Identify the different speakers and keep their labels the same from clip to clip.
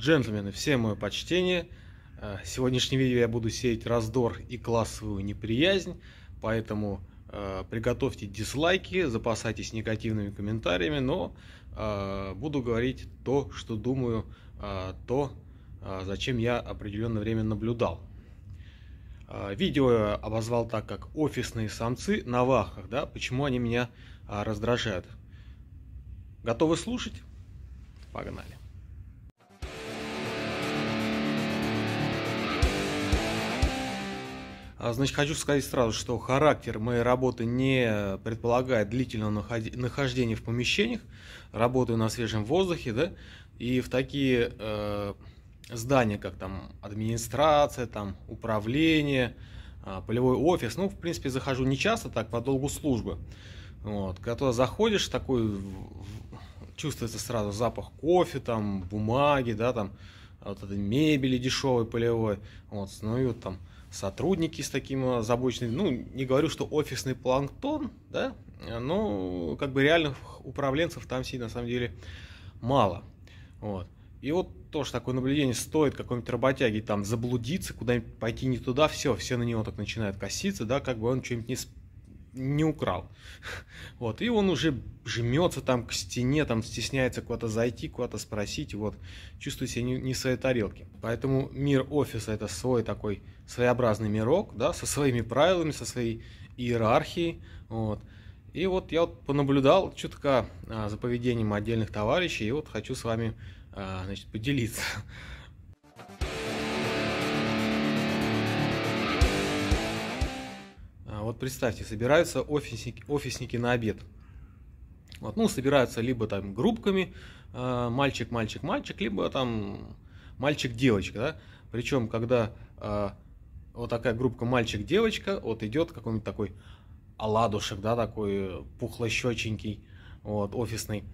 Speaker 1: Джентльмены, все мое почтение. В э, сегодняшнем видео я буду сеять раздор и классовую неприязнь, поэтому э, приготовьте дизлайки, запасайтесь негативными комментариями, но э, буду говорить то, что думаю, э, то, э, зачем я определенное время наблюдал. Э, видео я обозвал так, как офисные самцы на вахах, да, почему они меня э, раздражают. Готовы слушать? Погнали. А, значит, хочу сказать сразу, что характер моей работы не предполагает длительного нахождения в помещениях. Работаю на свежем воздухе, да, и в такие э, здания, как там администрация, там управление, а, полевой офис, ну, в принципе, захожу не часто, так, по долгу службы. Вот, когда туда заходишь, такой чувствуется сразу запах кофе, там, бумаги, да, там, а вот этой мебели дешевой, полевой, вот, снуют там сотрудники с таким забоченным, ну, не говорю, что офисный планктон, да, но как бы реальных управленцев там сидит на самом деле мало, вот. И вот тоже такое наблюдение стоит какой-нибудь работяге там заблудиться, куда-нибудь пойти не туда, все, все на него так начинают коситься, да, как бы он что-нибудь не, не украл. Вот, и он уже жмется там к стене, там стесняется куда-то зайти, куда-то спросить, вот, чувствует себя не, не в своей тарелке. Поэтому мир офиса это свой такой своеобразный мирок, да, со своими правилами, со своей иерархией, вот. И вот я вот понаблюдал чутка а, за поведением отдельных товарищей, и вот хочу с вами, а, значит, поделиться. Вот представьте, собираются офисники, офисники на обед. Вот, ну, собираются либо там группками, э, мальчик, мальчик, мальчик, либо там мальчик, девочка, да. Причем, когда э, вот такая группа мальчик-девочка, вот идет какой-нибудь такой оладушек, да, такой пухлощеченький, вот, офисный.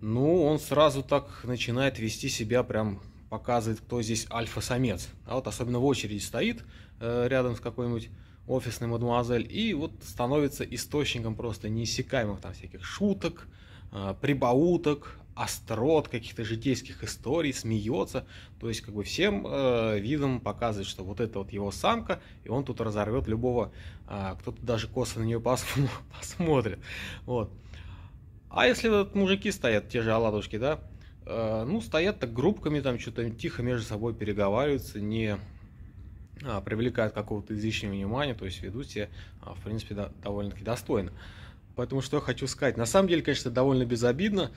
Speaker 1: Ну, он сразу так начинает вести себя прям показывает, кто здесь альфа-самец. А вот особенно в очереди стоит э, рядом с какой-нибудь офисной мадемуазель и вот становится источником просто неиссякаемых там всяких шуток, э, прибауток, острот, каких-то житейских историй, смеется. То есть как бы всем э, видом показывает, что вот это вот его самка, и он тут разорвет любого, э, кто-то даже косо на нее пос посмотрит. Вот. А если вот мужики стоят, те же оладушки, да, Э, ну, стоят так группками, там что-то тихо между собой переговариваются, не а, привлекают какого-то излишнего внимания, то есть ведут себя, а, в принципе, да, довольно-таки достойно. Поэтому что я хочу сказать. На самом деле, конечно, довольно безобидно.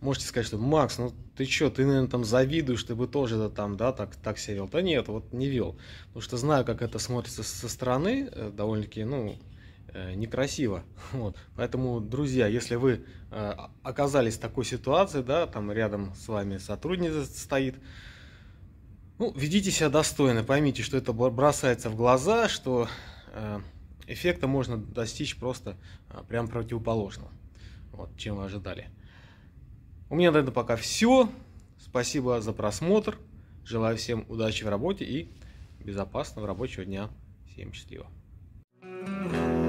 Speaker 1: Можете сказать, что Макс, ну ты что, ты, наверное, там завидуешь, ты бы тоже да там, да, так, так себя вел. Да нет, вот не вел. Потому что знаю, как это смотрится со стороны, э, довольно-таки, ну, Э, некрасиво. Вот. Поэтому, друзья, если вы э, оказались в такой ситуации, да, там рядом с вами сотрудница стоит, ну, ведите себя достойно, поймите, что это бросается в глаза, что э, эффекта можно достичь просто прям противоположного, вот, чем вы ожидали. У меня на этом пока все. Спасибо за просмотр. Желаю всем удачи в работе и безопасного рабочего дня. Всем счастливо. thank you